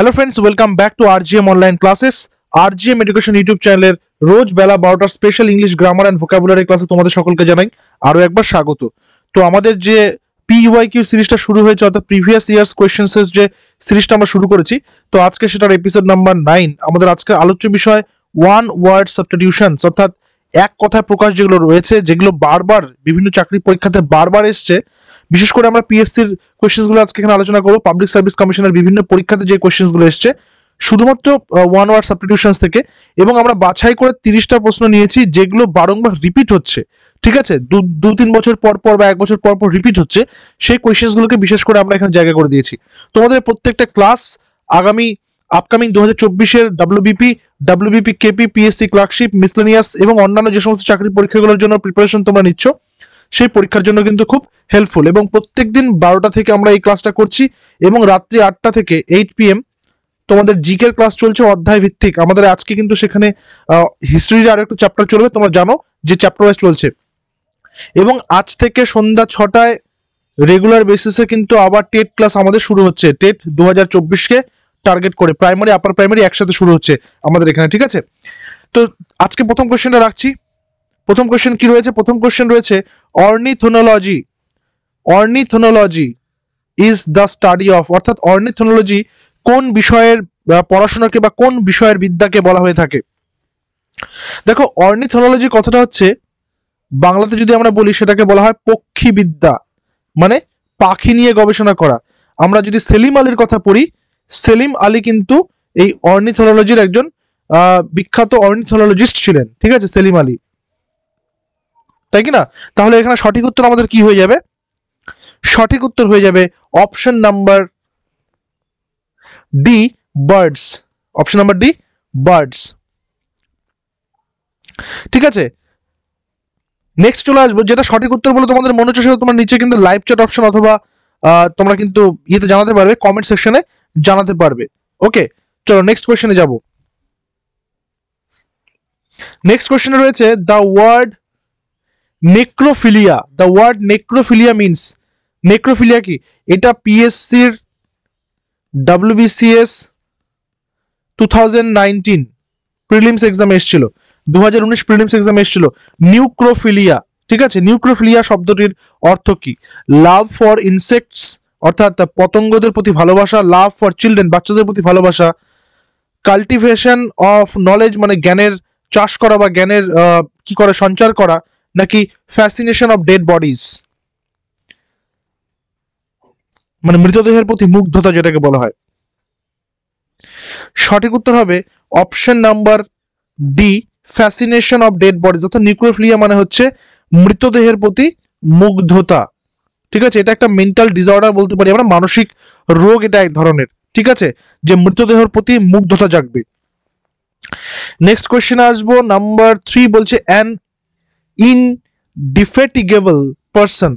Hello friends welcome back to RGM online classes RGM education YouTube চ্যানেলের রোজ বেলা বারোটার special English grammar and vocabulary ক্লাসে তোমাদের সকলকে জানাই আরও একবার স্বাগত তো আমাদের যে পিওয়াই কিউ সিরিজটা শুরু হয়েছে অর্থাৎ প্রিভিয়াস ইয়ার্স কোয়েশ্চেন্সের যে সিরিজটা আমরা শুরু করেছি তো আজকে সেটার এপিসোড নাম্বার নাইন আমাদের আজকের আলোচ্য বিষয় ওয়ান ওয়ার্ড সাবস্টিটিউশন অর্থাৎ এক কথায় প্রকাশ যেগুলো রয়েছে যেগুলো বারবার বিভিন্ন চাকরি পরীক্ষাতে বারবার এসছে বিশেষ করে আমরা পিএসসির কোয়েশ্চেনগুলো আজকে এখানে আলোচনা করবো পাবলিক সার্ভিস কমিশনের বিভিন্ন পরীক্ষাতে যে কোয়েশ্চেনগুলো এসছে শুধুমাত্র ওয়ান ওয়ার সাবস্টিটিউশন থেকে এবং আমরা বাছাই করে তিরিশটা প্রশ্ন নিয়েছি যেগুলো বারংবার রিপিট হচ্ছে ঠিক আছে দু তিন বছর পর পর বা এক বছর পর পর রিপিট হচ্ছে সেই কোয়েশ্চেনগুলোকে বিশেষ করে আমরা এখানে জায়গা করে দিয়েছি তোমাদের প্রত্যেকটা ক্লাস আগামী আপকামিং দু হাজার চব্বিশের কেপি পিএসসি ক্লার্কশিপ মিসলেনিয়াস এবং অন্যান্য যে সমস্ত চাকরির পরীক্ষাগুলোর জন্য প্রিপারেশন তোমরা নিচ্ছ সেই পরীক্ষার জন্য কিন্তু খুব হেল্পফুল এবং প্রত্যেক দিন বারোটা থেকে আমরা এই ক্লাসটা করছি এবং রাত্রি আটটা থেকে এইট পি তোমাদের জিকের ক্লাস চলছে অধ্যায় ভিত্তিক আমাদের আজকে কিন্তু সেখানে হিস্ট্রির আর একটু চ্যাপ্টার চলবে তোমরা জানো যে চ্যাপ্টার ওয়াইজ চলছে এবং আজ থেকে সন্ধ্যা ছটায় রেগুলার বেসিসে কিন্তু আবার টেট ক্লাস আমাদের শুরু হচ্ছে টেট দু হাজার চব্বিশকে টার্গেট করে প্রাইমারি আপার প্রাইমারি একসাথে শুরু হচ্ছে আমাদের এখানে ঠিক আছে তো আজকে প্রথম কোয়েশ্চেনটা রাখছি প্রথম কোয়েশ্চেন কি রয়েছে প্রথম কোয়েশ্চেন রয়েছে ornithology ornithology is the study of অর্থাৎ অর্নিথোনোলজি কোন বিষয়ের পড়াশোনাকে বা কোন বিষয়ের বিদ্যাকে বলা হয়ে থাকে দেখো অর্নিথোনোলজি কথাটা হচ্ছে বাংলাতে যদি আমরা বলি সেটাকে বলা হয় পক্ষী বিদ্যা মানে পাখি নিয়ে গবেষণা করা আমরা যদি সেলিম আলীর কথা পড়ি সেলিম আলী কিন্তু এই অর্নিথোলজির একজন বিখ্যাত অর্নিথোলজিস্ট ছিলেন ঠিক আছে সেলিম আলী তাই কি না তাহলে এখানে সঠিক উত্তর আমাদের কি হয়ে যাবে সঠিক উত্তর হয়ে যাবে option number D birds option number D birds ঠিক আছে নেক্সট চলে আসবো যেটা সঠিক উত্তর বলে তোমাদের মনে হচ্ছে সেটা তোমার নিচে কিন্তু লাইভ চ্যাট অপশন অথবা তোমরা কিন্তু ইয়েতে জানাতে পারবে কমেন্ট সেকশনে জানাতে পারবে ওকে চলো নেক্সট কোয়েশনে যাব নেক্সট কোয়েশনে রয়েছে the word necrophilia the word necrophilia means necrophilia কি এটা পিএসসির WBCS two thousand nineteen prelims exam এসেছিল দু হাজার উনিশ প্রিলিমস এক্সাম এসেছিল নিউক্রোফিলিয়া ঠিক আছে নিউক্রোফিলিয়া শব্দটির অর্থ কি লাভ ফর ইনসেক্টস অর্থাৎ পতঙ্গদের প্রতি ভালোবাসা লাভ ফর চিলড্রেন বাচ্চাদের প্রতি ভালোবাসা কাল্টিভেশন অফ নলেজ মানে জ্ঞানের চাষ করা বা জ্ঞানের কি করে সঞ্চার করা নাকি ফ্যাসিনেশন অফ ডেড বডিজ মানে মৃতদেহের প্রতি মুগ্ধতা যেটাকে বলা হয় সঠিক উত্তর হবে option number D fascination of dead bodies অর্থাৎ নিউক্লিওফিলিয়া মানে হচ্ছে মৃতদেহের প্রতি মুগ্ধতা ঠিক আছে এটা একটা মেন্টাল ডিসঅর্ডার বলতে পারি আমরা মানসিক রোগ এটা এক ধরনের ঠিক আছে যে মৃতদেহর প্রতি মুগ্ধতা জাগবে নেক্সট কোয়েশ্চেন আসবো নাম্বার থ্রি বলছে an indefatigable person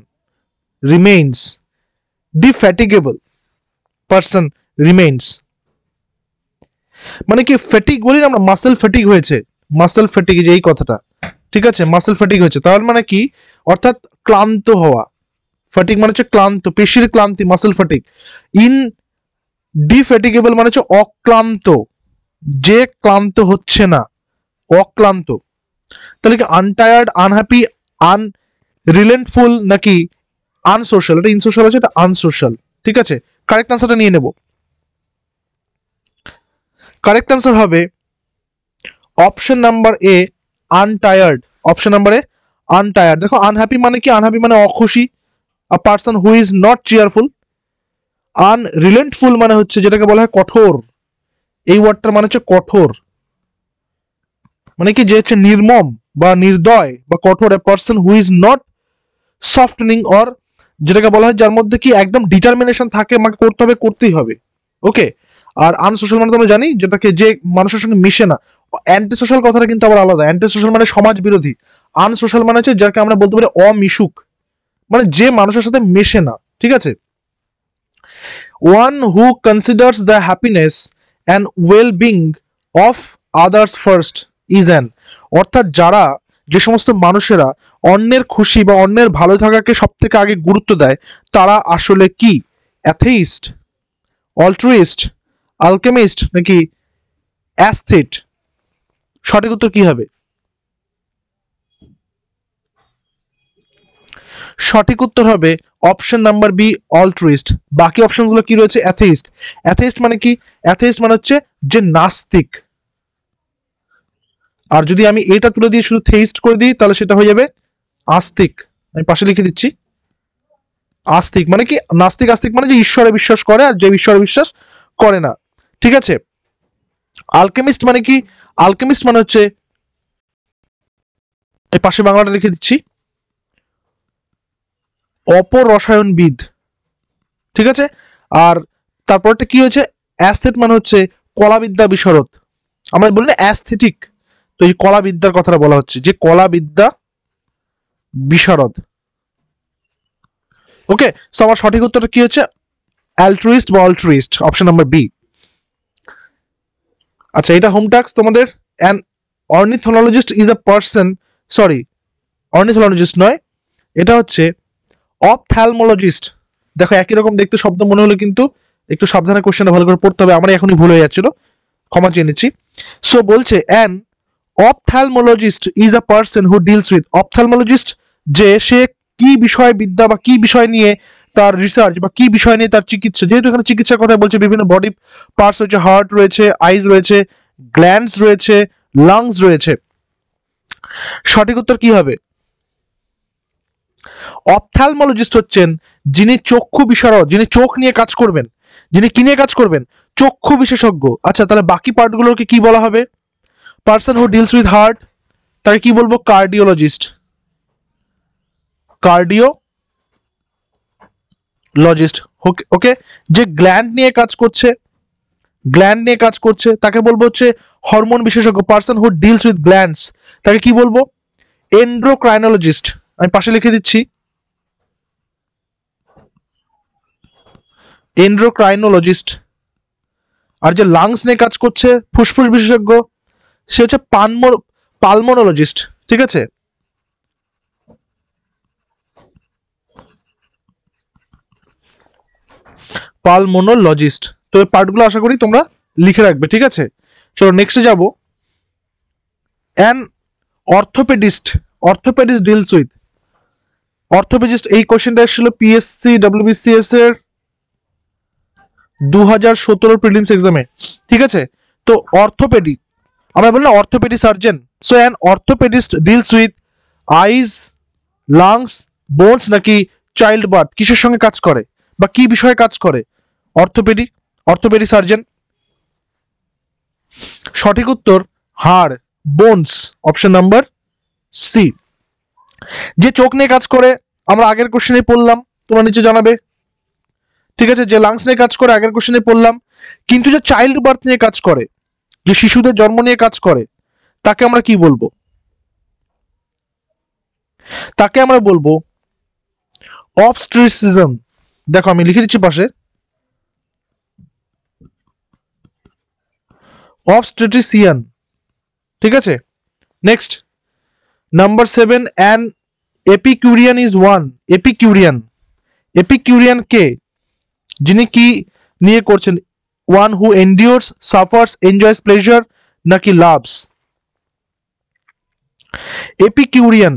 remains defatigable person remains মানে কি ফ্যাটিক বলি না আমরা মাসেল ফ্যাটিক হয়েছে মাসেল ফ্যাটিক যে এই কথাটা ঠিক আছে মাসেল ফ্যাটিক হয়েছে তার মানে কি অর্থাৎ ক্লান্ত হওয়া ফ্যাটিক মানে হচ্ছে ক্লান্ত পেশির ক্লান্তি মাসেল ফ্যাটিক ইন ডিফ্যাটিগেবল মানে হচ্ছে অক্লান্ত যে ক্লান্ত হচ্ছে না অক্লান্ত তাহলে কি আনটায়ার্ড আনহ্যাপি আন রিলেন্টফুল নাকি আনসোশ্যাল এটা ইনসোশ্যাল আছে এটা আনসোশ্যাল ঠিক আছে কারেক্ট আনসারটা নিয়ে নেব কারেক্ট আনসার হবে option number A untired option number A untired দেখো আনহ্যাপি মানে কি আনহ্যাপি মানে অখুশি a person who is not cheerful relentful মানে হচ্ছে যেটাকে বলা হয় কঠোর এই ওয়ার্ডটার মানে হচ্ছে কঠোর মানে কি যে হচ্ছে নির্মম বা নির্দয় বা কঠোর a person who is not softening or যেটাকে বলা হয় যার মধ্যে কি একদম ডিটারমিনেশন থাকে আমাকে করতে হবে করতেই হবে ওকে আর সোশ্যাল মানে তো আমরা জানি যেটাকে যে মানুষের সঙ্গে মিশে না অ্যান্টি সোশ্যাল কথাটা কিন্তু আবার আলাদা অ্যান্টি সোশ্যাল মানে সমাজ বিরোধী আনসোশ্যাল মানে হচ্ছে যাকে আমরা বলতে পারি অমিশুক মানে যে মানুষের সাথে মেশে না ঠিক আছে one who considers the happiness and well being of others first is an অর্থাৎ যারা যে সমস্ত মানুষেরা অন্যের খুশি বা অন্যের ভালো থাকাকে সব থেকে আগে গুরুত্ব দেয় তারা আসলে কি অ্যাথেইস্ট অল্ট্রুইস্ট আলকেমিস্ট নাকি অ্যাস্থিট সঠিক উত্তর কী হবে সঠিক উত্তর হবে অপশন নাম্বার বি অলট্রুইস্ট বাকি অপশনগুলো কি রয়েছে অ্যাথেইস্ট অ্যাথেইস্ট মানে কি অ্যাথেইস্ট মানে হচ্ছে যে নাস্তিক আর যদি আমি এটা তুলে দিয়ে শুধু থেইস্ট করে দিই তাহলে সেটা হয়ে যাবে আস্তিক আমি পাশে লিখে দিচ্ছি আস্তিক মানে কি নাস্তিক আস্তিক মানে যে ঈশ্বরে বিশ্বাস করে আর যে ঈশ্বরে বিশ্বাস করে না ঠিক আছে আলকেমিস্ট মানে কি আলকেমিস্ট মানে হচ্ছে পাশে বাংলাটা লিখে দিচ্ছি অপরসায়নবিদ ঠিক আছে আর তারপরটা কি হয়েছে অ্যাস্থেট মানে হচ্ছে কলাবিদ্যা বিশারদ আমরা বললে অ্যাস্থেটিক তো এই কলাবিদ্যার কথাটা বলা হচ্ছে যে কলাবিদ্যা বিশারদ ওকে সো আমার সঠিক উত্তরটা কি হচ্ছে অ্যালট্রুইস্ট বা অল্ট্রুইস্ট অপশন নাম্বার বি আচ্ছা এটা হোম টাস্ক তোমাদের an ornithologist is a person sorry ornithologist নয় এটা হচ্ছে অপথ্যালমোলজিস্ট দেখো একই রকম দেখতে শব্দ মনে হলো কিন্তু একটু সাবধানে কোশ্চেনটা ভালো করে পড়তে হবে আমার এখনই ভুল হয়ে যাচ্ছিল ক্ষমা চেয়ে নিচ্ছি সো বলছে an ophthalmologist is a person who deals with ophthalmologist যে সে কি বিষয় বিদ্যা বা কি বিষয় নিয়ে তার রিসার্চ বা কি বিষয় নিয়ে তার চিকিৎসা যেহেতু এখানে চিকিৎসার কথা বলছে বিভিন্ন বডি পার্টস রয়েছে হার্ট রয়েছে আইজ রয়েছে গ্ল্যান্ডস রয়েছে লাংস রয়েছে সঠিক উত্তর কি হবে অপথ্যালমোলজিস্ট হচ্ছেন যিনি চক্ষু বিশারদ যিনি চোখ নিয়ে কাজ করবেন যিনি কি নিয়ে কাজ করবেন চক্ষু বিশেষজ্ঞ আচ্ছা তাহলে বাকি পার্টগুলোকে কি বলা হবে person who deals with heart তাকে কি বলবো কার্ডিওলজিস্ট কার্ডিও লজিস্ট ওকে যে গ্ল্যান্ড নিয়ে কাজ করছে গ্ল্যান্ড নিয়ে কাজ করছে তাকে বলবো হচ্ছে হরমোন বিশেষজ্ঞ person who deals with glands তাকে কি বলবো এন্ড্রোক্রাইনোলজিস্ট আমি পাশে লিখে দিচ্ছি এন্ড্রোক্রাইনোলজিস্ট আর যে লাংস নিয়ে কাজ করছে ফুসফুস বিশেষজ্ঞ সে হচ্ছে পানমোর পালমোনোলজিস্ট ঠিক আছে পালমোনোলজিস্ট তো এই পার্টগুলো আশা করি তোমরা লিখে রাখবে ঠিক আছে চলো নেক্সটে যাব an orthopaedist orthopaedist deals with orthopaedist এই কোয়েশ্চেনটা এসেছিল পিএসসি ডাব্লিউবিসিএস এর দু হাজার সতেরোর প্রিলিমস এক্সামে ঠিক আছে তো অর্থোপেডিক আমরা বললাম orthopaedic surgeon so an orthopaedist deals with eyes lungs bones নাকি চাইল্ড বার্থ কিসের সঙ্গে কাজ করে বা কি বিষয়ে কাজ করে অর্থোপেডি অর্থোপেডি সার্জেন সঠিক উত্তর হাড় বোনস অপশন নাম্বার সি যে চোখ নিয়ে কাজ করে আমরা আগের কোশ্চেনে পড়লাম তোমরা নিচে জানাবে ঠিক আছে যে লাংস নিয়ে কাজ করে আগের কোশ্চেনে পড়লাম কিন্তু যে চাইল্ড বার্থ নিয়ে কাজ করে যে শিশুদের জন্ম নিয়ে কাজ করে তাকে আমরা কি বলবো তাকে আমরা বলবো অবস্ট্রিসিজম দেখো আমি লিখে দিচ্ছি পাশে অবস্ট্রেটিসিয়ান ঠিক আছে next number seven an epicurean is one epicurean epicurean কে যিনি কি নিয়ে করছেন one who endures suffers enjoys pleasure নাকি লাভস এপিকিউরিয়ান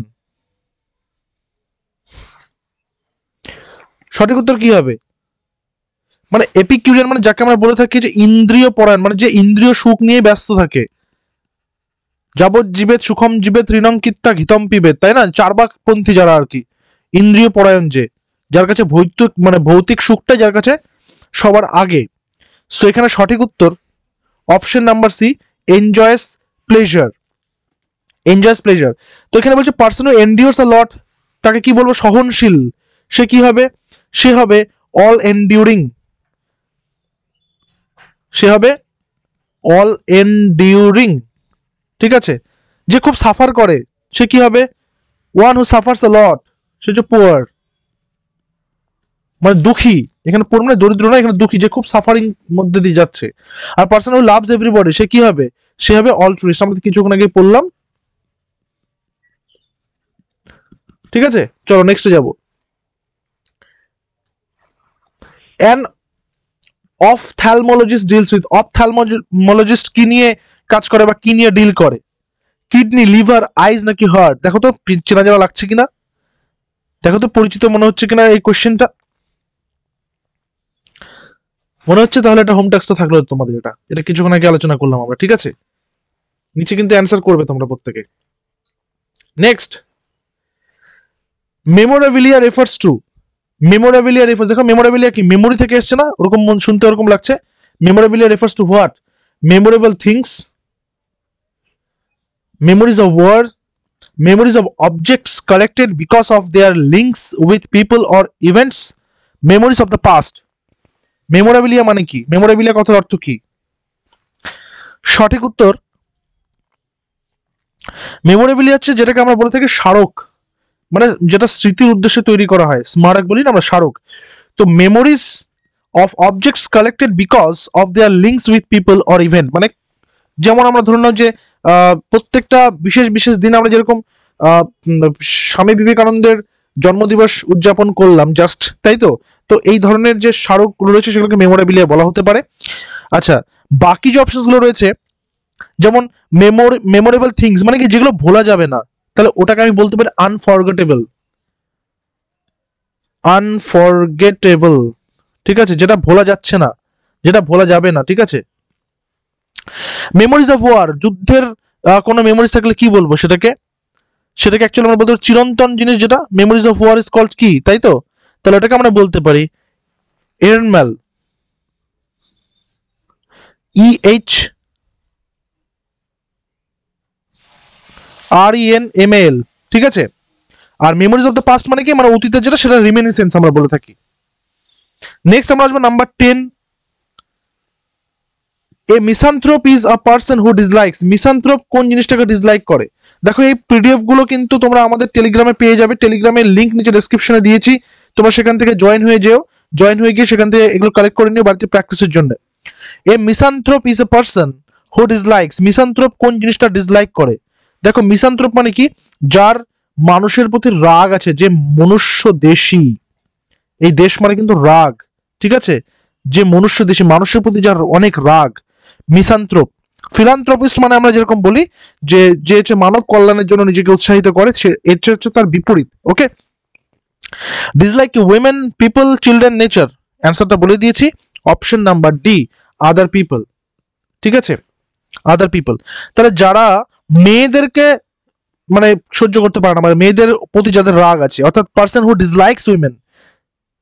সঠিক উত্তর কি হবে মানে এপিকিউরিয়ান মানে যাকে আমরা বলে থাকি যে ইন্দ্রিয় পরায়ণ মানে যে ইন্দ্রিয় সুখ নিয়ে ব্যস্ত থাকে যাবজ্জীবেদ সুখম জীবেত ঋণং কিত্তা ঘিতম পিবেদ তাই না চারবাক পন্থী যারা আর কি ইন্দ্রিয় পরায়ণ যে যার কাছে ভৌতিক মানে ভৌতিক সুখটা যার কাছে সবার আগে সো এখানে সঠিক উত্তর option number C enjoys pleasure enjoys pleasure তো এখানে বলছে পার্সন এনডিওর্স আ লট তাকে কি বলবো সহনশীল সে কি হবে সে হবে অল এনডিউরিং সে হবে অল এনডিউরিং ঠিক আছে যে খুব সাফার করে সে কি হবে ওয়ান হু সাফার্স আ লট সে যে পুয়ার মানে দুঃখী এখানে পড়বে মানে দরিদ্র না এখানে দুঃখী যে খুব সাফারিং মধ্যে দিয়ে যাচ্ছে আর পার্সন হু লাভস এভরিবডি সে কি হবে সে হবে অলট্রুইস্ট আমরা কিছুক্ষণ আগে পড়লাম ঠিক আছে চলো নেক্সটে যাব an ophthalmologist deals with of ophthalmologist কি নিয়ে কাজ করে বা কি নিয়ে ডিল করে কিডনি লিভার আইজ নাকি হার্ট দেখো তো চেনা জানা লাগছে কিনা দেখো তো পরিচিত মনে হচ্ছে কিনা এই কোশ্চেনটা মনে হচ্ছে তাহলে এটা হোম ট্যাক্স তো থাকলো তোমাদের এটা এটা কিছুক্ষণ আগে আলোচনা করলাম আমরা ঠিক আছে নিচে কিন্তু অ্যান্সার করবে তোমরা প্রত্যেকে next memorabilia refers to memorabilia refers দেখো মেমোরাবিলিয়া কি মেমোরি থেকে এসছে না ওরকম শুনতে ওরকম লাগছে memorabilia refers to what memorable things memories of word memories of objects collected because of their links with people or events memories of the past memorabilia মানে কি মেমোরাবিলিয়া কথার অর্থ কি সঠিক উত্তর মেমোরেবিলিয়া হচ্ছে যেটাকে আমরা বলে থাকি স্মারক মানে যেটা স্মৃতির উদ্দেশ্যে তৈরি করা হয় স্মারক বলি না আমরা স্মারক তো memories of objects collected because of their links with people or event মানে যেমন আমরা ধরে নাও যে প্রত্যেকটা বিশেষ বিশেষ দিন আমরা যেরকম স্বামী বিবেকানন্দের জন্মদিবস উদযাপন করলাম জাস্ট তাই তো তো এই ধরনের যে স্মারক রয়েছে সেগুলোকে মেমোরাবিলিয়া বলা হতে পারে আচ্ছা বাকি যে অপশনসগুলো রয়েছে যেমন মেমোর মেমোরেবল থিংস মানে কি যেগুলো ভোলা যাবে না তাহলে ওটাকে আমি বলতে পারি আনফরগেটেবল আনফরগেটেবল ঠিক আছে যেটা ভোলা যাচ্ছে না যেটা ভোলা যাবে না ঠিক আছে মেমোরিজ অফ ওয়ার যুদ্ধের কোনো মেমোরিজ থাকলে কি বলবো সেটাকে সেটাকে অ্যাকচুয়ালি আমরা বলতে পারি চিরন্তন জিনিস যেটা memories of war is called কি তাই তো তাহলে ওটাকে আমরা বলতে পারি ehrenmal E H R E N M L ঠিক আছে আর মেমোরিজ অফ দ্য পাস্ট মানে কি মানে অতীতের যেটা সেটা রিমেনিসেন্স আমরা বলে থাকি নেক্সট আমরা আসবো number ten a misanthrope is a person who dislikes misanthrope কোন জিনিসটাকে ডিসলাইক করে দেখো এই পিডিএফ গুলো কিন্তু তোমরা আমাদের টেলিগ্রামে পেয়ে যাবে টেলিগ্রামের লিঙ্ক নিচে ডেসক্রিপশনে দিয়েছি তোমরা সেখান থেকে জয়েন হয়ে যেও জয়েন হয়ে গিয়ে সেখান থেকে এগুলো কালেক্ট করে নিও বাড়িতে প্র্যাকটিসের জন্য a misanthrope is a person who dislikes misanthrope কোন জিনিসটা ডিসলাইক করে দেখো মিসান্থ্রোপ মানে কি যার মানুষের প্রতি রাগ আছে যে মনুষ্য দেশি এই দেশ মানে কিন্তু রাগ ঠিক আছে যে মনুষ্য দেশি মানুষের প্রতি যার অনেক রাগ মিসান্ত্রোপ ফিলান্ত্রোপিস্ট মানে আমরা যেরকম বলি যে যে হচ্ছে মানব কল্যাণের জন্য নিজেকে উৎসাহিত করে সে এর হচ্ছে তার বিপরীত okay dislike women people children nature অ্যান্সারটা বলে দিয়েছি option number D other people ঠিক আছে আদার পিপল তাহলে যারা মেয়েদেরকে মানে সহ্য করতে পারে না মানে মেয়েদের প্রতি যাদের রাগ আছে অর্থাৎ পার্সন হু ডিসলাইকস উইমেন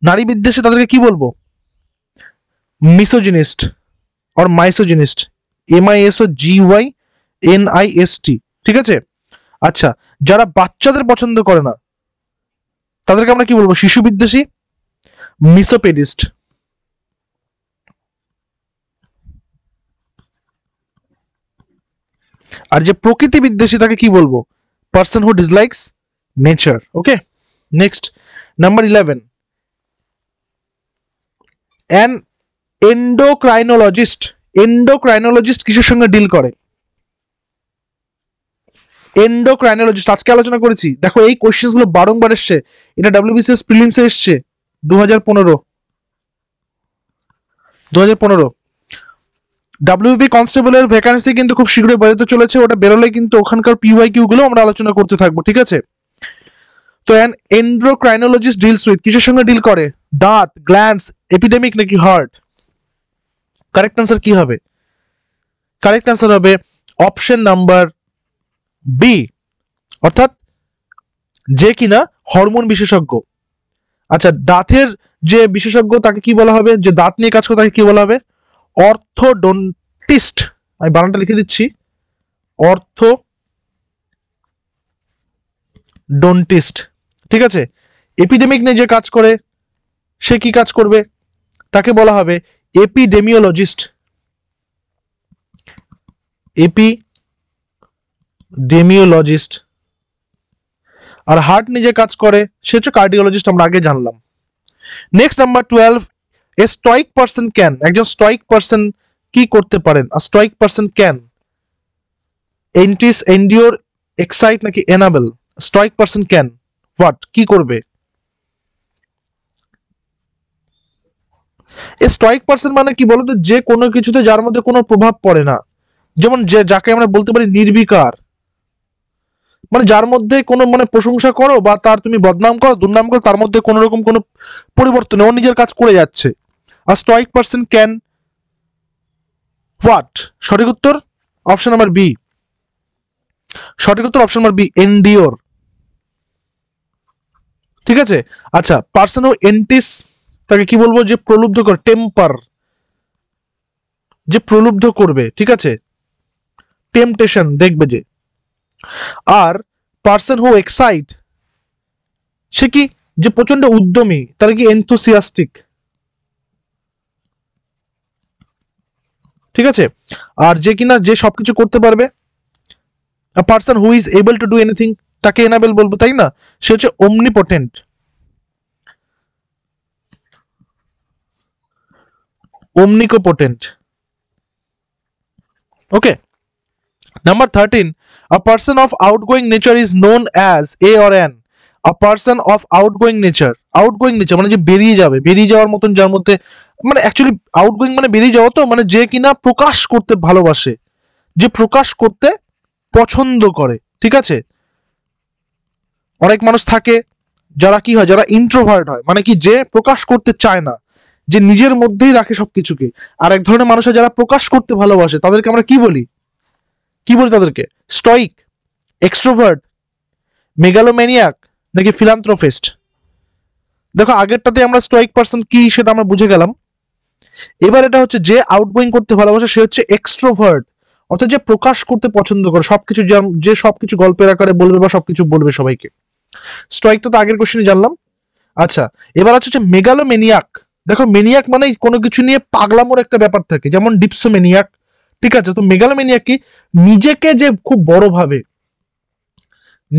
নারী বিদ্বেষে তাদেরকে কি বলবো misogynist or misogynist M I S O G Y N I S T ঠিক আছে আচ্ছা যারা বাচ্চাদের পছন্দ করে না তাদেরকে আমরা কি বলবো শিশু বিদ্বেষী মিসোপেডিস্ট আর যে প্রকৃতি বিদ্বেষী তাকে কি বলবো person who dislikes nature okay next number eleven an endocrinologist endocrinologist কিসের সঙ্গে ডিল করে এন্ডোক্রাইনোলজিস্ট আজকে আলোচনা করেছি দেখো এই কোয়েশ্চেনগুলো বারংবার এসছে এটা ডাব্লিউবিসিএস প্রিলিমসে এসছে দু হাজার পনেরো দু হাজার পনেরো ডাব্লিউবি কনস্টেবলের ভ্যাকান্সি কিন্তু খুব শীঘ্রই বেরোতে চলেছে ওটা বেরোলে কিন্তু ওখানকার পিওয়াই কিউগুলো আমরা আলোচনা করতে থাকবো ঠিক আছে তো অ্যান এন্ড্রোক্রাইনোলজিস্ট ডিলস উইথ কিসের সঙ্গে ডিল করে দাঁত গ্ল্যান্ডস এপিডেমিক নাকি হার্ট কারেক্ট আনসার কি হবে কারেক্ট আনসার হবে অপশন নাম্বার বি অর্থাৎ যে কিনা হরমোন বিশেষজ্ঞ আচ্ছা দাঁতের যে বিশেষজ্ঞ তাকে কি বলা হবে যে দাঁত নিয়ে কাজ করে তাকে কি বলা হবে অর্থোডন্টিস্ট আমি বানানটা লিখে দিচ্ছি অর্থ ডন্টিস্ট ঠিক আছে এপিডেমিক নিয়ে যে কাজ করে সে কি কাজ করবে তাকে বলা হবে एपीडेमियोलॉजिस्ट এপিডেমিওলজিস্ট আর হার্ট নিজে কাজ করে সে হচ্ছে কার্ডিওলজিস্ট আমরা আগে জানলাম next number twelve a strike person can একজন স্ট্রাইক পার্সন কি করতে পারেন আর strike person can entice endure excite নাকি enable strike person can what কি করবে এই স্ট্রাইক পার্সন মানে কি বলতো যে কোনো কিছুতে যার মধ্যে কোনো প্রভাব পড়ে না যেমন যে যাকে আমরা বলতে পারি নির্বিকার মানে যার মধ্যে কোনো মানে প্রশংসা করো বা তার তুমি বদনাম করো দুর্নাম করো তার মধ্যে কোনো রকম কোনো পরিবর্তন ও নিজের কাজ করে যাচ্ছে আর স্ট্রাইক পার্সন ক্যান হোয়াট সঠিক উত্তর অপশন নাম্বার বি সঠিক উত্তর অপশন নাম্বার বি এনডিওর ঠিক আছে আচ্ছা পার্সন ও এন্টিস তাকে কি বলবো যে প্রলুব্ধ কর টেম্পার যে প্রলুব্ধ করবে ঠিক আছে টেম্পটেশন দেখবে যে আর পার্সন হু এক্সাইট সে কি যে প্রচন্ড উদ্যমী তারা কি এনথুসিয়াস্টিক ঠিক আছে আর যে কিনা যে সবকিছু করতে পারবে person who is able to do anything তাকে এনাবেল বলবো তাই না সে হচ্ছে potent omnipotent okay number 13 a person of outgoing nature is known as a or an a person of outgoing nature outgoing nature মানে যে বেরিয়ে যাবে বেরিয়ে যাওয়ার মতন যার মধ্যে মানে অ্যাকচুয়ালি আউটগোয়িং মানে বেরিয়ে যাওয়া তো মানে যে কিনা প্রকাশ করতে ভালোবাসে যে প্রকাশ করতে পছন্দ করে ঠিক আছে অনেক মানুষ থাকে যারা কি হয় যারা ইন্ট্রোভার্ট হয় মানে কি যে প্রকাশ করতে চায় না যে নিজের মধ্যেই রাখে সবকিছুকে আর এক ধরনের মানুষ যারা প্রকাশ করতে ভালোবাসে তাদেরকে আমরা কি বলি কি বলি তাদেরকে স্টয়িক এক্সট্রোভার্ট মেগালোম্যানিয়াক নাকি ফিলান্থ্রোফিস্ট দেখো আগেরটাতে আমরা স্টয়িক পার্সন কি সেটা আমরা বুঝে গেলাম এবার এটা হচ্ছে যে আউটগোয়িং করতে ভালোবাসে সে হচ্ছে এক্সট্রোভার্ট অর্থাৎ যে প্রকাশ করতে পছন্দ করে সবকিছু যে সবকিছু গল্পের আকারে বলবে বা সবকিছু বলবে সবাইকে স্ট্রাইকটা তো আগের কোশ্চেনে জানলাম আচ্ছা এবার হচ্ছে যে মেগালোমেনিয়াক দেখো মেনিয়াক মানে কোনো কিছু নিয়ে পাগলামোর একটা ব্যাপার থাকে যেমন ডিপসো মেনিয়াক ঠিক আছে তো মেগালোমেনিয়াক কি নিজেকে যে খুব বড় ভাবে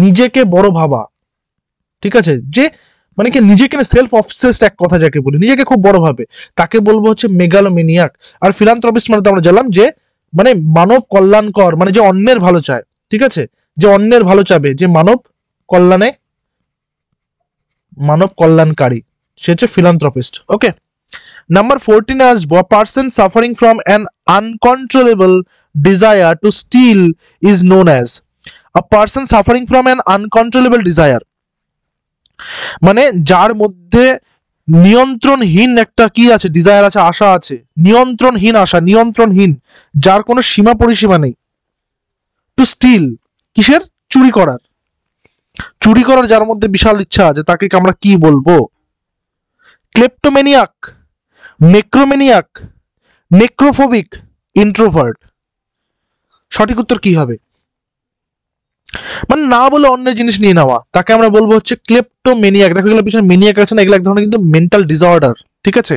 নিজেকে বড় ভাবা ঠিক আছে যে মানে কি নিজেকে সেলফ অফসেস এক কথা যাকে বলি নিজেকে খুব বড় ভাবে তাকে বলবো হচ্ছে মেগালোমেনিয়াক আর ফিলান্থ্রপিস্ট মানে তো আমরা জানলাম যে মানে মানব কল্যাণকর মানে যে অন্যের ভালো চায় ঠিক আছে যে অন্যের ভালো চাবে যে মানব কল্যাণে মানব কল্যাণকারী সে হচ্ছে ফিলান্থ্রপিস্ট ওকে Number 14 আসবো person suffering from an uncontrollable desire to steal is known as a person suffering from an uncontrollable desire মানে যার মধ্যে নিয়ন্ত্রণহীন একটা কি আছে ডিজায়ার আছে আশা আছে নিয়ন্ত্রণহীন আশা নিয়ন্ত্রণহীন যার কোনো সীমা পরিসীমা নেই টু স্টিল কিসের চুরি করার চুরি করার যার মধ্যে বিশাল ইচ্ছা আছে তাকে আমরা কি বলবো ক্লেপ্টোমেনিয়াক নেক্রোমেনিয়াক নেক্রোফোবিক ইন্ট্রোভার্ট সঠিক উত্তর কি হবে মানে না বলে অন্য জিনিস নিয়ে নেওয়া তাকে আমরা বলবো হচ্ছে ক্লেপ্টোমেনিয়াক দেখো এগুলো পিছনে মেনিয়াক আছে না এগুলো এক ধরনের কিন্তু মেন্টাল ডিসঅর্ডার ঠিক আছে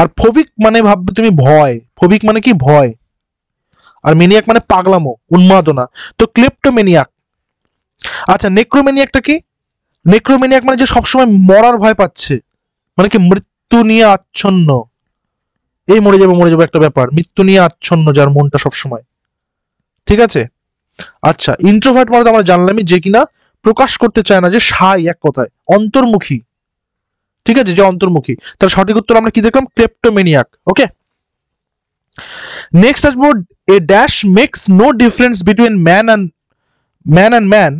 আর ফোবিক মানে ভাববে তুমি ভয় ফোবিক মানে কি ভয় আর মেনিয়াক মানে পাগলামো উন্মাদনা তো ক্লেপ্টোমেনিয়াক আচ্ছা নেক্রোমেনিয়াকটা কি নেক্রোমেনিয়াক মানে যে সবসময় মরার ভয় পাচ্ছে মানে কি মৃত্যু নিয়ে আচ্ছন্ন এই মরে যাবে মরে যাবে একটা ব্যাপার মৃত্যু নিয়ে আচ্ছন্ন যার মনটা সবসময় ঠিক আছে আচ্ছা ইন্ট্রোভার্ট মানে আমরা জানলামই যে কিনা প্রকাশ করতে চায় না যে সাই এক কথায় অন্তর্মুখী ঠিক আছে যে অন্তর্মুখী তার সঠিক উত্তর আমরা কি দেখলাম ক্লেপ্টোমেনিয়াক ওকে নেক্সট আসবো a dash makes no difference between man and man and man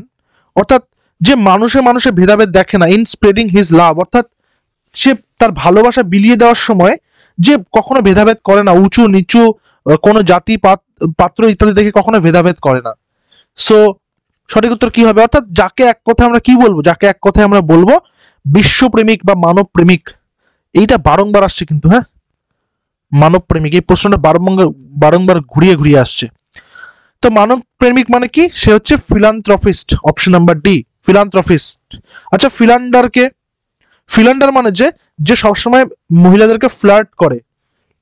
অর্থাৎ যে মানুষে মানুষে ভেদাভেদ দেখে না ইন স্প্রেডিং হিজ লাভ অর্থাৎ সে তার ভালোবাসা বিলিয়ে দেওয়ার সময় যে কখনো ভেদাভেদ করে না উঁচু নিচু কোনো জাতি পাত্র ইত্যাদি দেখে কখনো ভেদাভেদ করে না সো সঠিক উত্তর কি হবে অর্থাৎ যাকে এক কথায় আমরা কি বলবো যাকে এক কথায় আমরা বলবো বিশ্বপ্রেমিক বা মানব প্রেমিক এইটা বারংবার আসছে কিন্তু হ্যাঁ মানব প্রেমিক এই প্রশ্নটা বারংবার বারংবার ঘুরিয়ে ঘুরিয়ে আসছে তো মানব প্রেমিক মানে কি সে হচ্ছে philanthropist option number D philanthropist আচ্ছা ফিলান্ডারকে ফিলান্ডার মানে যে যে সবসময় মহিলাদেরকে ফ্লার্ট করে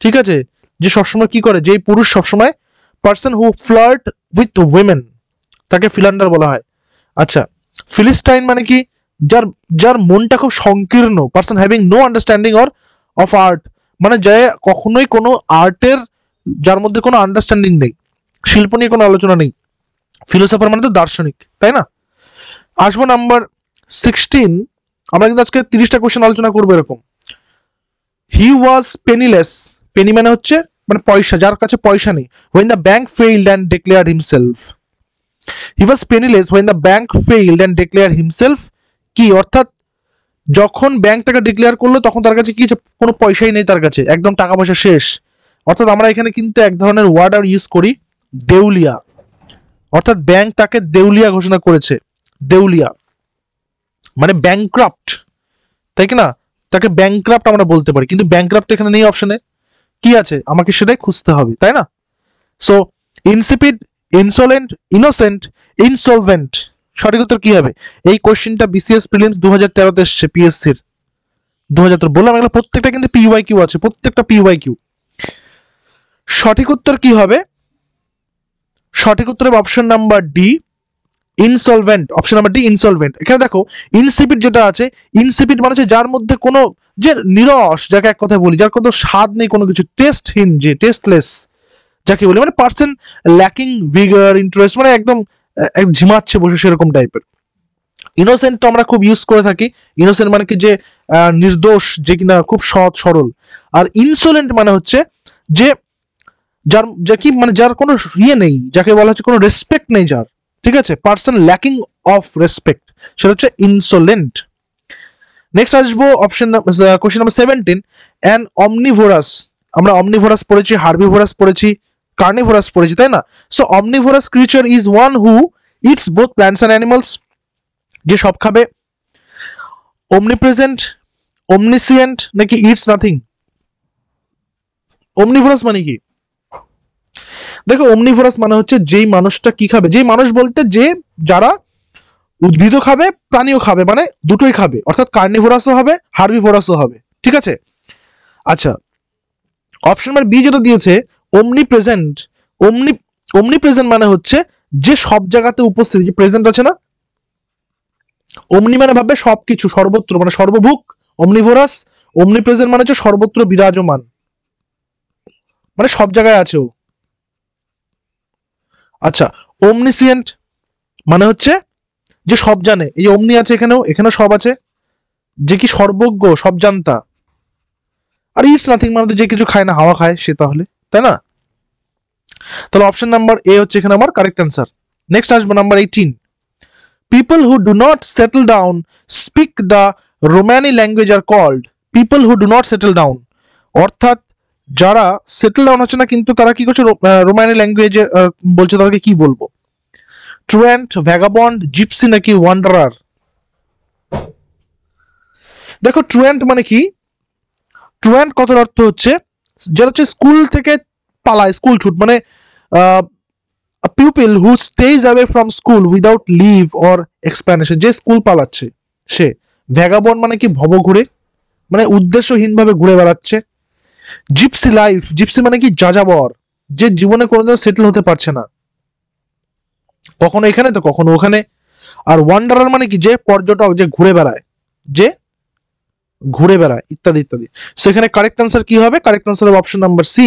ঠিক আছে যে সবসময় কি করে যেই পুরুষ সবসময় person who flirt with women তাকে ফিলান্ডার বলা হয় আচ্ছা ফিলিস্টাইন মানে কি যার যার মনটা খুব সংকীর্ণ person having no understanding or of art মানে যে কখনোই কোনো আর্টের যার মধ্যে কোনো আন্ডারস্ট্যান্ডিং নেই শিল্প নিয়ে কোনো আলোচনা নেই ফিলোসফার মানে তো দার্শনিক তাই না আসবো নাম্বার সিক্সটিন আমরা কিন্তু আজকে তিরিশটা কোয়েশ্চেন আলোচনা করবো এরকম হি ওয়াজ পেনিলেস পেনি মানে হচ্ছে মানে পয়সা যার কাছে পয়সা নেই when the bank failed and declare himself he was penniless when the bank failed and declare himself কি অর্থাৎ যখন ব্যাংক তাকে ডিক্লেয়ার করলো তখন তার কাছে কি কোনো পয়সাই নেই তার কাছে একদম টাকা পয়সা শেষ অর্থাৎ আমরা এখানে কিন্তু এক ধরনের ওয়ার্ড আর ইউজ করি দেউলিয়া অর্থাৎ ব্যাংক তাকে দেউলিয়া ঘোষণা করেছে দেউলিয়া মানে ব্যাংক্রাফ্ট তাই কি না তাকে ব্যাংক্রাফ্ট আমরা বলতে পারি কিন্তু ব্যাংক্রাফ্ট এখানে নেই অপশনে কি আছে আমাকে সেটাই খুঁজতে হবে তাই না so insipid insolent innocent insolvent সঠিক উত্তর কি হবে এই কোশ্চেনটা বিসিএস প্রিলিমস দু হাজার তেরোতে এসছে পিএসসির দু হাজার বললাম এগুলো প্রত্যেকটা কিন্তু পিওয়াই কিউ আছে প্রত্যেকটা পিওয়াই কিউ সঠিক উত্তর কি হবে সঠিক উত্তরের option number D insolvent option number D insolvent এখানে দেখো ইনসিপিড যেটা আছে ইনসিপিড মানে হচ্ছে যার মধ্যে কোনো যে নিরস যাকে এক কথা বলি যার কোনো স্বাদ নেই কোনো কিছু টেস্টহীন যে টেস্টলেস যাকে বলি মানে পার্সন ল্যাকিং ভিগার ইন্টারেস্ট মানে একদম ঝিমাচ্ছে বসে সেরকম টাইপের ইনোসেন্ট তো আমরা খুব ইউজ করে থাকি ইনোসেন্ট মানে কি যে নির্দোষ যে কিনা খুব সৎ সরল আর ইনসোলেন্ট মানে হচ্ছে যে যার যা কি মানে যার কোনো ইয়ে নেই যাকে বলা হচ্ছে কোনো রেসপেক্ট নেই যার ঠিক আছে পার্সন ল্যাকিং অফ রেসপেক্ট সেটা হচ্ছে ইনসোলেন্ট নেক্সট আসবো option question number seventeen an omnivorous আমরা অমনিভোরাস পড়েছি হার্বিভোরাস পড়েছি কার্নিভোরাস পড়েছি তাই না so omnivorous creature is one who eats both plants and animals যে সব খাবে অমনিপ্রেজেন্ট অমনিসিয়েন্ট নাকি ইটস নাথিং অমনিভোরাস মানে কি দেখো অমনিভোরাস মানে হচ্ছে যেই মানুষটা কি খাবে যেই মানুষ বলতে যে যারা উদ্ভিদও খাবে প্রাণীও খাবে মানে দুটোই খাবে অর্থাৎ কার্নিভোরাসও হবে হার্বিভোরাসও হবে ঠিক আছে আচ্ছা অপশন নাম্বার বি যেটা দিয়েছে অমনি প্রেজেন্ট অমনি অমনি প্রেজেন্ট মানে হচ্ছে যে সব জায়গাতে উপস্থিত যে প্রেজেন্ট আছে না অমনি মানে ভাববে সবকিছু সর্বত্র মানে সর্বভুক অমনিভোরাস অমনি প্রেজেন্ট মানে হচ্ছে সর্বত্র বিরাজমান মানে সব জায়গায় আছে ও আচ্ছা ওমনিসিয়েন্ট মানে হচ্ছে যে সব জানে এই অমনি আছে এখানেও এখানেও সব আছে যে কি সর্বজ্ঞ সব জানতা আর ইটস নাথিং মানে যে কিছু খায় না হাওয়া খায় সে তাহলে তাই না তাহলে অপশন নাম্বার এ হচ্ছে এখানে আমার কারেক্ট অ্যান্সার নেক্সট আসবো number eighteen people who do not settle down speak the Romany language are called people who do not settle down অর্থাৎ যারা সেটেল ডাউন হচ্ছে না কিন্তু তারা কি করছে রোমানি ল্যাঙ্গুয়েজে বলছে তাদেরকে কি বলবো ট্রুয়েন্ট ভ্যাগাবন্ড জিপসি নাকি ওয়ান্ডারার দেখো ট্রুয়েন্ট মানে কি ট্রুয়েন্ট কত অর্থ হচ্ছে যারা হচ্ছে স্কুল থেকে পালায় স্কুল ছুট মানে people who stay away from school without leave or explanation যে স্কুল পালাচ্ছে সে ভ্যাগাবন মানে কি ভব ঘুরে মানে উদ্দেশ্যহীনভাবে ঘুরে বেড়াচ্ছে জিপসি লাইফ জিপসি মানে কি যাযাবর যে জীবনে কোনোদিন সেটেল হতে পারছে না কখনো এখানে তো কখনো ওখানে আর ওয়ান্ডারার মানে কি যে পর্যটক যে ঘুরে বেড়ায় যে ঘুরে বেড়ায় ইত্যাদি ইত্যাদি সো এখানে কারেক্ট আনসার কি হবে কারেক্ট আনসার হবে option number C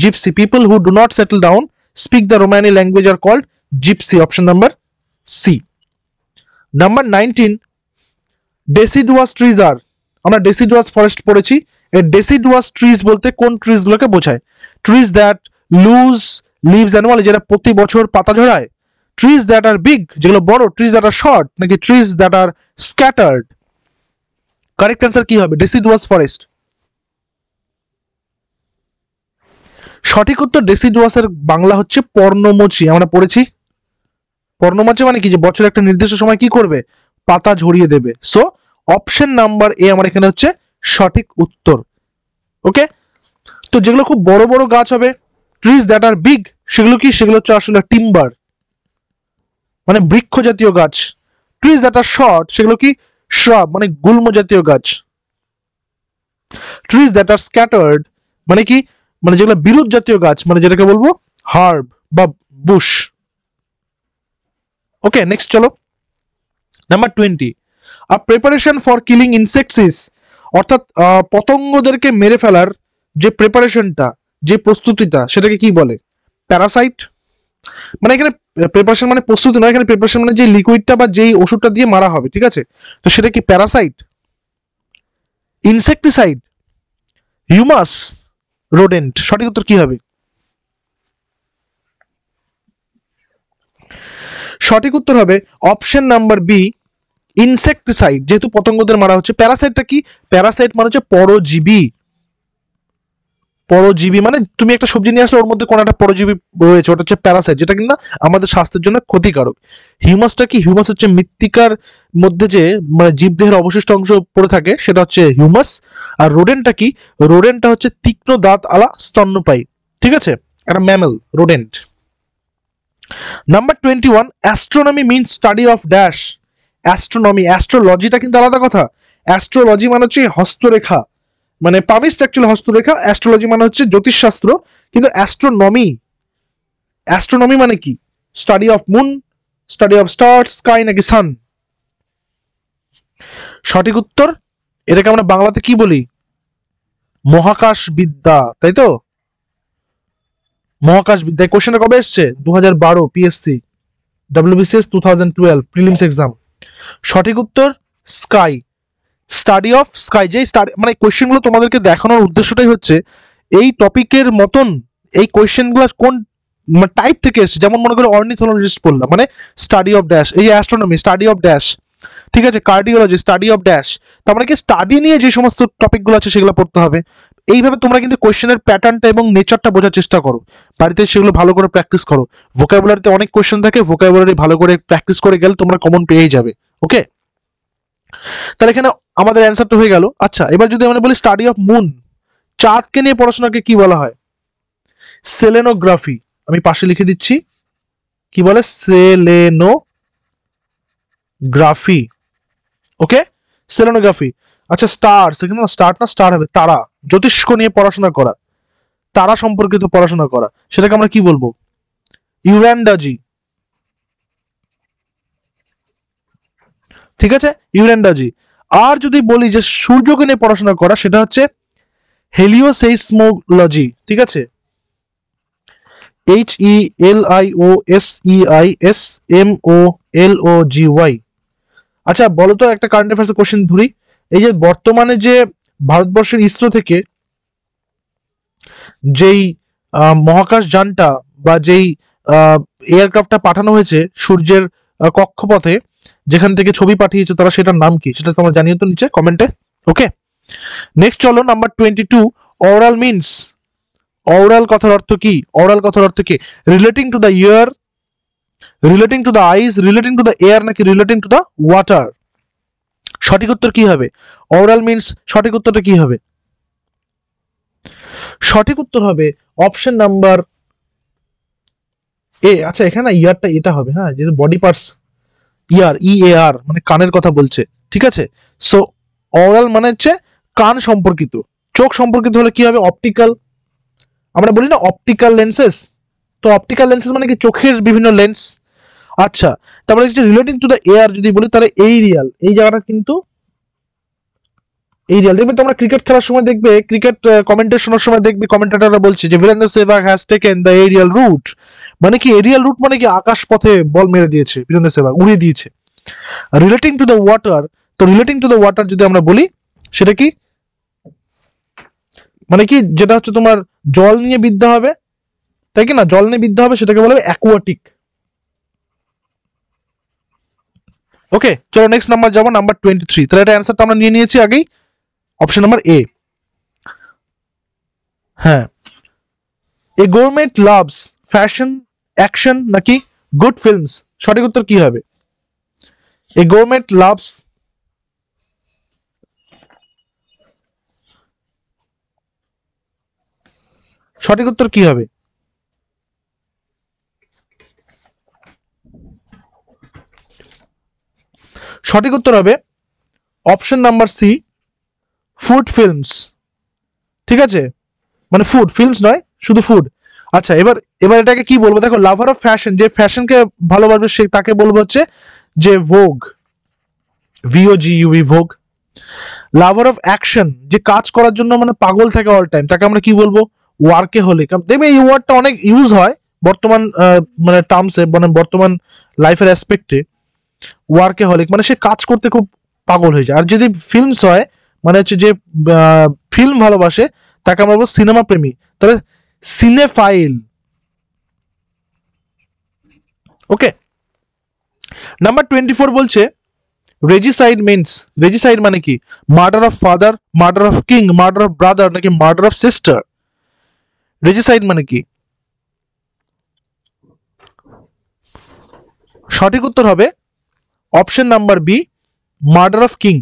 gypsy people who do not settle down speak the Romany language are called gypsy option number C number nineteen deciduous trees are আমরা ডেসিডুয়াস ফরেস্ট পড়েছি এ deciduous trees বলতে কোন ট্রিজগুলোকে বোঝায় trees that lose leaves annual যেটা প্রতি বছর পাতা ঝরায় ট্রিজ দ্যাট আর বিগ যেগুলো বড় ট্রিজ দ্যাট আর শর্ট নাকি trees that are scattered correct answer কি হবে ডেসিডুয়াস ফরেস্ট সঠিক উত্তর ডেসিডুয়াসের বাংলা হচ্ছে পর্ণমোচি আমরা পড়েছি পর্ণমোচি মানে কি যে বছরের একটা নির্দিষ্ট সময় কি করবে পাতা ঝরিয়ে দেবে সো অপশন নাম্বার এ আমার এখানে হচ্ছে সঠিক উত্তর ওকে তো যেগুলো খুব বড় বড় গাছ হবে ট্রিজ দ্যাট আর বিগ সেগুলো কি সেগুলো হচ্ছে আসলে টিম্বার মানে বৃক্ষ জাতীয় গাছ ট্রিজ দ্যাট আর শর্ট সেগুলো কি শ্রাব মানে গুল্ম জাতীয় গাছ ট্রিজ দ্যাট আর স্ক্যাটার্ড মানে কি মানে যেগুলো বিরুদ্ধ জাতীয় গাছ মানে যেটাকে বলবো হার্ব বা বুশ ওকে নেক্সট চলো number twenty are preparation for killing insects অর্থাৎ পতঙ্গদেরকে মেরে ফেলার যে প্রিপারেশনটা যে প্রস্তুতিটা সেটাকে কি বলে প্যারাসাইট মানে এখানে প্রিপারেশন মানে প্রস্তুতি নয় এখানে প্রিপারেশন মানে যে লিকুইডটা বা যেই ওষুধটা দিয়ে মারা হবে ঠিক আছে তো সেটা কি প্যারাসাইট ইনসেকটিসাইড হিউমাস রোডেন্ট সঠিক উত্তর কি হবে সঠিক উত্তর হবে অপশন নাম্বার বি ইনসেক্টিসাইড যেহেতু পতঙ্গদের মারা হচ্ছে প্যারাসাইটটা কি প্যারাসাইট মানে হচ্ছে পরজীবী পরজীবী মানে তুমি একটা সবজি নিয়ে আসলে ওর মধ্যে কোনো একটা পরজীবী রয়েছে ওটা হচ্ছে প্যারাসাইট যেটা কিনা আমাদের স্বাস্থ্যের জন্য ক্ষতিকারক হিউমাসটা কি হিউমাস হচ্ছে মৃত্তিকার মধ্যে যে মানে জীবদেহের অবশিষ্ট অংশ পড়ে থাকে সেটা হচ্ছে হিউমাস আর রোডেনটা কি রোডেনটা হচ্ছে তীক্ষ্ণ দাঁত আলা স্তন্যপায়ী ঠিক আছে একটা mammal rodent number twenty one astronomy means study of dash astronomy অ্যাস্ট্রোলজিটা কিন্তু আলাদা কথা অ্যাস্ট্রোলজি মানে হচ্ছে হস্তরেখা মানে পামিস্ট অ্যাকচুয়ালি হস্তরেখা অ্যাস্ট্রোলজি মানে হচ্ছে জ্যোতিষশাস্ত্র কিন্তু অ্যাস্ট্রোনমি অ্যাস্ট্রোনমি মানে কি study of moon study of star sky নাকি সান সঠিক উত্তর এটাকে আমরা বাংলাতে কি বলি মহাকাশ বিদ্যা তাই তো মহাকাশ বিদ্যা কোশ্চেনটা কবে এসছে দু হাজার বারো PSC WBCS two thousand twelve prelims exam সঠিক উত্তর স্কাই স্টাডি অফ স্কাই যে স্টাডি মানে কোয়েশ্চেনগুলো তোমাদেরকে দেখানোর উদ্দেশ্যটাই হচ্ছে এই টপিকের মতন এই কোয়েশ্চেনগুলো কোন টাইপ থেকে এসছে যেমন মনে করো অর্নিথোলজিস্ট পড়লাম মানে স্টাডি অফ ড্যাশ এই অ্যাস্ট্রোনমি স্টাডি অফ ড্যাশ ঠিক আছে কার্ডিওলজি স্টাডি অফ ড্যাশ তার মানে কি স্টাডি নিয়ে যে সমস্ত টপিকগুলো আছে সেগুলো পড়তে হবে এইভাবে তোমরা কিন্তু কোশ্চেনের প্যাটার্নটা এবং নেচারটা বোঝার চেষ্টা করো বাড়িতে সেগুলো ভালো করে প্র্যাকটিস করো ভোকাবুলারিতে অনেক কোয়েশ্চেন থাকে ভোকাবুলারি ভালো করে প্র্যাকটিস করে গেলে তোমরা কমন পেয়ে যাবে ওকে তাহলে এখানে আমাদের অ্যান্সারটা হয়ে গেল আচ্ছা এবার যদি আমরা বলি স্টাডি অফ মুন চাঁদকে নিয়ে পড়াশোনাকে কি বলা হয় সেলেনোগ্রাফি আমি পাশে লিখে দিচ্ছি কি বলে সেলেনো গ্রাফি ওকে সেলোনোগ্রাফি আচ্ছা স্টার সেখানে স্টার না স্টার হবে তারা জ্যোতিষ্ক নিয়ে পড়াশোনা করা তারা সম্পর্কিত পড়াশোনা করা সেটাকে আমরা কি বলবো ইউরান্ডাজি ঠিক আছে ইউরান্ডাজি আর যদি বলি যে সূর্যকে নিয়ে পড়াশোনা করা সেটা হচ্ছে হেলিওসেইসমোলজি ঠিক আছে H E L I O S E I S M O L O G Y আচ্ছা বলো তো একটা কারেন্ট অ্যাফেয়ার্স কোশ্চেন ধরি এই যে বর্তমানে যে ভারতবর্ষের ইসরো থেকে যেই মহাকাশ যানটা বা যেই এয়ারক্রাফটটা পাঠানো হয়েছে সূর্যের কক্ষপথে যেখান থেকে ছবি পাঠিয়েছে তারা সেটার নাম কি সেটা তোমরা জানিয়ে তো নিচে কমেন্টে ওকে নেক্সট চলো number twenty two aural means aural কথার অর্থ কি অরাল কথার অর্থ কি relating to the ear relating to the eyes relating to the air নাকি রিলেটিং টু দ্য ওয়াটার সঠিক উত্তর কি হবে অরাল মিনস সঠিক উত্তরটা কি হবে সঠিক উত্তর হবে অপশন নাম্বার এ আচ্ছা এখানে ইয়ারটা এটা হবে হ্যাঁ যেহেতু বডি পার্টস ইয়ার ই এ আর মানে কানের কথা বলছে ঠিক আছে সো অরাল মানে হচ্ছে কান সম্পর্কিত চোখ সম্পর্কিত হলে কি হবে অপটিক্যাল আমরা বলি না অপটিক্যাল লেন্সেস তো অপটিক্যাল লেন্সেস মানে কি চোখের বিভিন্ন লেন্স আচ্ছা তারপরে হচ্ছে রিলেটিং টু দ্য এয়ার যদি বলি তাহলে এই রিয়াল এই জায়গাটা কিন্তু এই রিয়াল দেখবে তোমরা ক্রিকেট খেলার সময় দেখবে ক্রিকেট কমেন্টের শোনার সময় দেখবে কমেন্টেটাররা বলছে যে Virender Sehwag has taken the aerial route মানে কি এরিয়াল রুট মানে কি আকাশ পথে বল মেরে দিয়েছে বীরেন্দ্র সেভাগ উড়িয়ে দিয়েছে রিলেটিং টু দ্য ওয়াটার তো রিলেটিং টু দ্য ওয়াটার যদি আমরা বলি সেটা কি মানে কি যেটা হচ্ছে তোমার জল নিয়ে বিদ্যা হবে তাই কি না জল নিয়ে বিদ্যা হবে সেটাকে বলা হবে অ্যাকোয়াটিক ওকে চলো নেক্সট নাম্বার যাবো নাম্বার টোয়েন্টি থ্রি তাহলে এটা অ্যান্সারটা আমরা নিয়ে নিয়েছি আগেই অপশন নাম্বার এ হ্যাঁ A government loves fashion action নাকি গুড ফিল্মস সঠিক উত্তর কি হবে এ গভর্নমেন্ট লাভস সঠিক উত্তর কি হবে সঠিক উত্তর হবে option number C food films ঠিক আছে মানে ফুড ফিল্মস নয় শুধু ফুড আচ্ছা এবার এবার এটাকে কি বলবো দেখো লাভার অফ ফ্যাশন যে ফ্যাশনকে ভালোবাসবে সে তাকে বলবো হচ্ছে যে ভোগ ভিওজি ইউভি ভোগ লাভার অফ অ্যাকশন যে কাজ করার জন্য মানে পাগল থাকে অল টাইম তাকে আমরা কি বলবো ওয়ার্কে হলে দেখবে এই ওয়ার্ডটা অনেক ইউজ হয় বর্তমান মানে টার্মসে মানে বর্তমান লাইফের অ্যাসপেক্টে ওয়ার্কে হলিক মানে সে কাজ করতে খুব পাগল হয়ে যায় আর যদি ফিল্মস হয় মানে হচ্ছে যে ফিল্ম ভালোবাসে তাকে আমরা বলবো সিনেমা প্রেমী তাহলে cinephile okay number twenty four বলছে রেজিসাইড মিনস রেজিসাইড মানে কি murder of father murder of king murder of brother নাকি মার্ডার অফ সিস্টার রেজিসাইড মানে কি সঠিক উত্তর হবে option number B murder of king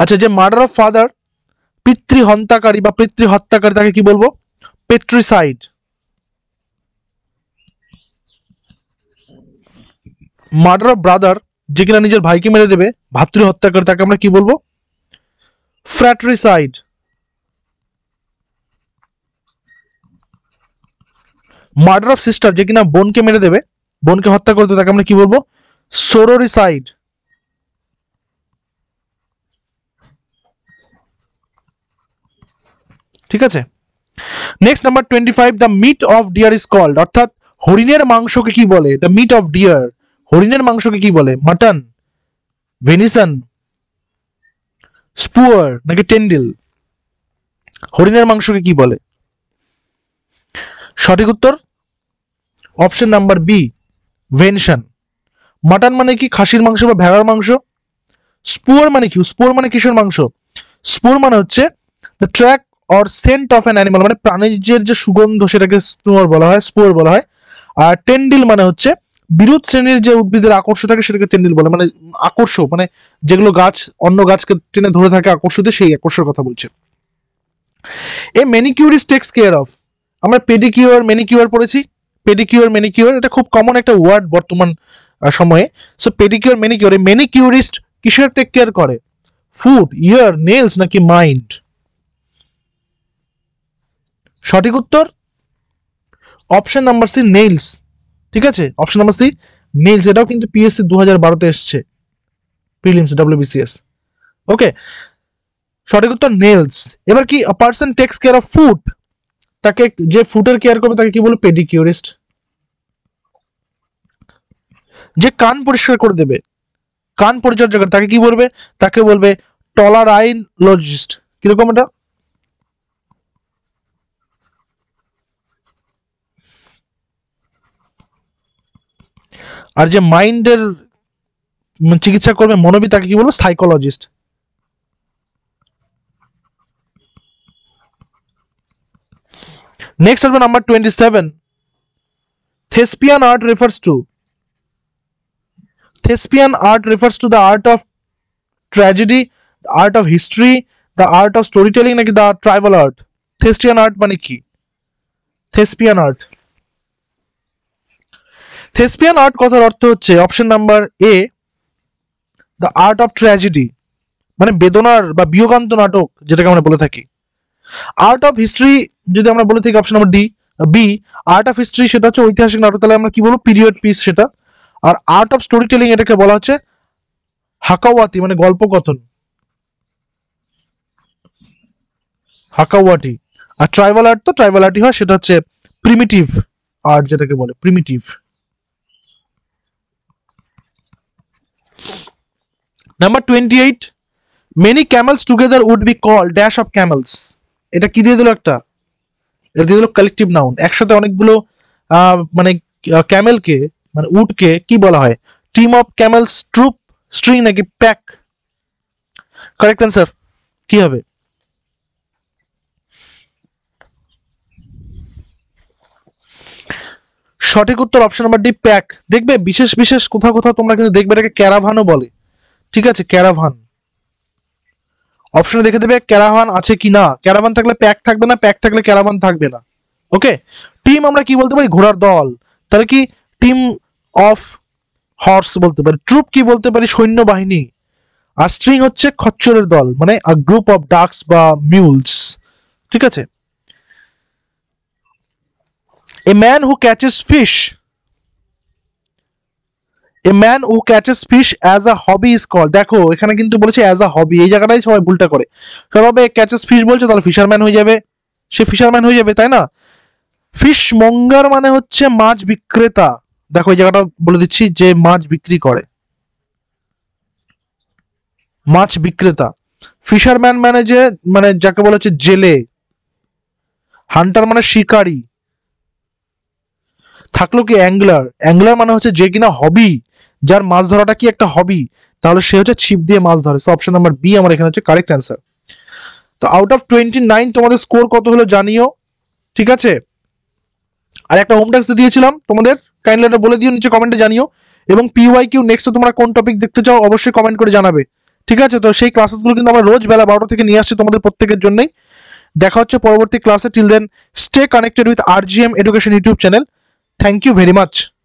আচ্ছা যে মার্ডার অফ ফাদার পিতৃ হন্তাকারী বা পিতৃ হত্যাকারী তাকে কি বলবো পেট্রিসাইড মার্ডার অফ ব্রাদার যে কিনা নিজের ভাইকে মেরে দেবে ভাতৃ হত্যাকারী তাকে আমরা কি বলবো ফ্র্যাট্রিসাইড মার্ডার অফ সিস্টার যে কিনা বোনকে মেরে দেবে বোনকে হত্যা করতে তাকে আমরা কি বলবো সোরোরিসাইড ঠিক আছে next number twenty five the meat of deer is called অর্থাৎ হরিণের মাংসকে কি বলে দ্য মিট অফ ডিয়ার হরিণের মাংসকে কি বলে মাটন ভেনিসন স্পুয়ার নাকি টেন্ডিল হরিণের মাংসকে কি বলে সঠিক উত্তর option number B venison mutton মানে কি খাসির মাংস বা ভেড়ার মাংস স্পোর মানে কি স্পোর মানে কিসের মাংস স্পোর মানে হচ্ছে the track or scent of an animal মানে প্রাণীর যে সুগন্ধ সেটাকে স্পোর বলা হয় স্পোর বলা হয় আর টেন্ডিল মানে হচ্ছে বিরোধ শ্রেণীর যে উদ্ভিদের আকর্ষ থাকে সেটাকে টেন্ডিল বলে মানে আকর্ষ মানে যেগুলো গাছ অন্য গাছকে টেনে ধরে থাকে আকর্ষ দিয়ে সেই আকর্ষের কথা বলছে a manicurist takes care of আমরা পেডিকিউর মেনিকিউর পড়েছি পেডিকিউর মেনিকিউর এটা খুব কমন একটা ওয়ার্ড বর্তমান সময়ে সো পেডিকিউর ম্যানিকিউর এই ম্যানিকিউরিস্ট কিসের টেক কেয়ার করে ফুড ইয়ার নেলস নাকি মাইন্ড সঠিক উত্তর অপশন নাম্বার সি নেলস ঠিক আছে অপশন নাম্বার সি নেলস এটাও কিন্তু পিএসসি দু হাজার বারোতে এসছে প্রিলিমস ডাব্লিউবিসিএস ওকে সঠিক উত্তর নেলস এবার কি person takes care of food তাকে যে ফুডের কেয়ার করবে তাকে কি বলবো পেডিকিউরিস্ট যে কান পরিষ্কার করে দেবে কান পরিচর্যা করে তাকে কি বলবে তাকে বলবে টলারাইনলজিস্ট কিরকম এটা আর যে মাইন্ডের চিকিৎসা করবে মনোবি তাকে কি বলবো সাইকোলজিস্ট নেক্সট আসবে number twenty seven thespian art refers to thespian art refers to the art of tragedy art of of the art of of storytelling নাকি the tribal art thespian art মানে কি? থেসপিয়ান আর্ট থেসপিয়ান আর্ট কথার অর্থ হচ্ছে option number A the art of tragedy মানে বেদনার বা বিয়োগান্ত নাটক যেটাকে আমরা বলে থাকি আর্ট অফ হিস্ট্রি যদি আমরা বলে থাকি option number D B art of history সেটা হচ্ছে ঐতিহাসিক নাটক তাহলে আমরা কি বলবো পিরিয়ড পিস সেটা আর আর্ট অফ স্টোরি টেলিং এটাকে বলা হচ্ছে হাকাওয়াতি মানে গল্প কথন হাকাওয়াটি আর ট্রাইবাল আর্ট তো ট্রাইবাল আর্টই হয় সেটা হচ্ছে প্রিমিটিভ আর্ট যেটাকে বলে primitive number twenty eight many camels together would be call dash of camels এটা কি দিয়ে দিল একটা এটা দিয়ে দিল কালেকটিভ নাউন একসাথে অনেকগুলো মানে ক্যামেলকে মানে উটকে কি বলা হয় team of camels troop string নাকি প্যাক কারেক্ট অ্যান্সার কি হবে সঠিক উত্তর অপশন নাম্বার ডি প্যাক দেখবে বিশেষ বিশেষ কোথাও কোথাও তোমরা কিন্তু দেখবে এটাকে ক্যারাভানও বলে ঠিক আছে ক্যারাভান অপশনে দেখে দেবে ক্যারাভান আছে কি না ক্যারাভান থাকলে প্যাক থাকবে না প্যাক থাকলে ক্যারাভান থাকবে না ওকে টিম আমরা কি বলতে পারি ঘোড়ার দল তাহলে কি টিম অফ হর্স বলতে পারি ট্রুপ কি বলতে পারি সৈন্যবাহিনী আর স্ট্রিং হচ্ছে খচ্চরের দল মানে আ গ্রুপ অফ ডাক্স বা মিউলস ঠিক আছে a man who catches fish a man who catches fish as a hobby is call দেখো এখানে কিন্তু বলেছে অ্যাজ আ হবি এই জায়গাটাই সবাই ভুলটা করে সবাই ক্যাচেস ফিশ বলছে তাহলে ফিশারম্যান হয়ে যাবে সে ফিশারম্যান হয়ে যাবে তাই না ফিশ মঙ্গার মানে হচ্ছে মাছ বিক্রেতা দেখো এই জায়গাটা বলে দিচ্ছি যে মাছ বিক্রি করে মাছ বিক্রেতা ফিশারম্যান মানে যে মানে যাকে বলা হচ্ছে জেলে হান্টার মানে শিকারি থাকলো কি অ্যাঙ্গলার অ্যাঙ্গলার মানে হচ্ছে যে কিনা হবি যার মাছ ধরাটা কি একটা হবি তাহলে সে হচ্ছে ছিপ দিয়ে মাছ ধরে সো অপশন নাম্বার বি আমার এখানে হচ্ছে কারেক্ট অ্যান্সার তো আউট অফ টোয়েন্টি নাইন তোমাদের স্কোর কত হলো জানিও ঠিক আছে আর একটা হোম ট্যাক্স দিয়েছিলাম তোমাদের কাইন্ডলি এটা বলে দিও নিচে কমেন্টে জানিও এবং পিওয়াই কিউ নেক্সটে তোমরা কোন টপিক দেখতে চাও অবশ্যই কমেন্ট করে জানাবে ঠিক আছে তো সেই ক্লাসেসগুলো কিন্তু আমরা রোজ বেলা বারোটা থেকে নিয়ে আসছি তোমাদের প্রত্যেকের জন্যই দেখা হচ্ছে পরবর্তী ক্লাসে till then stay connected with R G M education YouTube channel thank you very much